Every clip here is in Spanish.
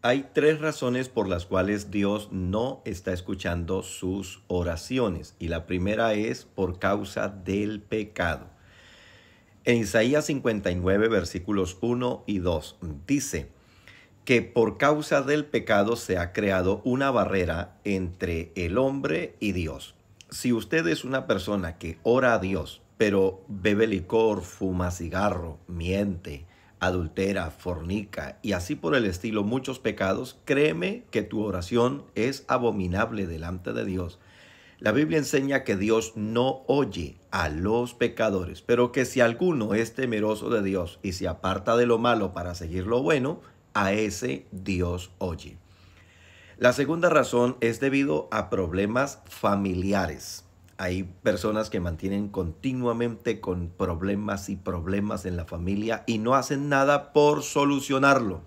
Hay tres razones por las cuales Dios no está escuchando sus oraciones. Y la primera es por causa del pecado. En Isaías 59, versículos 1 y 2, dice que por causa del pecado se ha creado una barrera entre el hombre y Dios. Si usted es una persona que ora a Dios, pero bebe licor, fuma cigarro, miente, adultera, fornica y así por el estilo muchos pecados, créeme que tu oración es abominable delante de Dios. La Biblia enseña que Dios no oye a los pecadores, pero que si alguno es temeroso de Dios y se aparta de lo malo para seguir lo bueno, a ese Dios oye. La segunda razón es debido a problemas familiares hay personas que mantienen continuamente con problemas y problemas en la familia y no hacen nada por solucionarlo.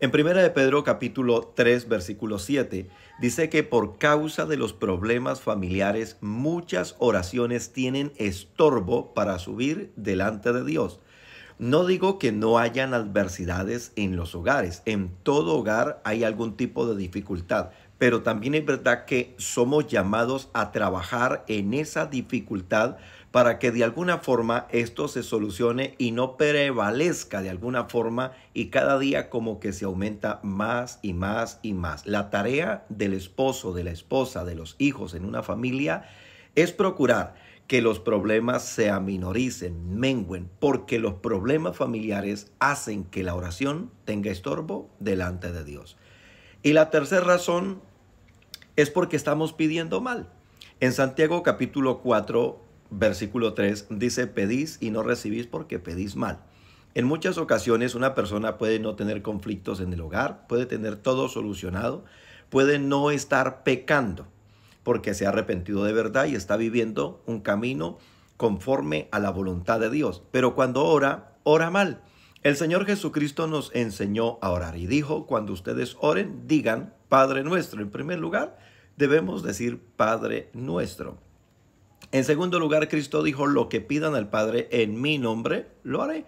En primera de Pedro capítulo 3 versículo 7 dice que por causa de los problemas familiares muchas oraciones tienen estorbo para subir delante de Dios. No digo que no hayan adversidades en los hogares, en todo hogar hay algún tipo de dificultad, pero también es verdad que somos llamados a trabajar en esa dificultad para que de alguna forma esto se solucione y no prevalezca de alguna forma y cada día como que se aumenta más y más y más. La tarea del esposo, de la esposa, de los hijos en una familia es procurar que los problemas se aminoricen, mengüen, porque los problemas familiares hacen que la oración tenga estorbo delante de Dios. Y la tercera razón es porque estamos pidiendo mal. En Santiago capítulo 4, versículo 3 dice, pedís y no recibís porque pedís mal. En muchas ocasiones una persona puede no tener conflictos en el hogar, puede tener todo solucionado, puede no estar pecando porque se ha arrepentido de verdad y está viviendo un camino conforme a la voluntad de Dios. Pero cuando ora, ora mal. El Señor Jesucristo nos enseñó a orar y dijo, cuando ustedes oren, digan Padre nuestro. En primer lugar, debemos decir Padre nuestro. En segundo lugar, Cristo dijo, lo que pidan al Padre en mi nombre, lo haré.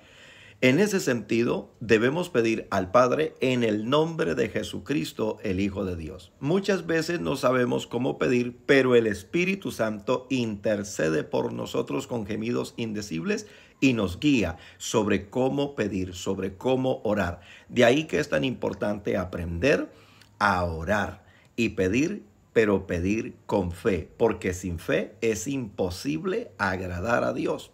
En ese sentido, debemos pedir al Padre en el nombre de Jesucristo, el Hijo de Dios. Muchas veces no sabemos cómo pedir, pero el Espíritu Santo intercede por nosotros con gemidos indecibles y nos guía sobre cómo pedir, sobre cómo orar. De ahí que es tan importante aprender a orar y pedir pero pedir con fe, porque sin fe es imposible agradar a Dios.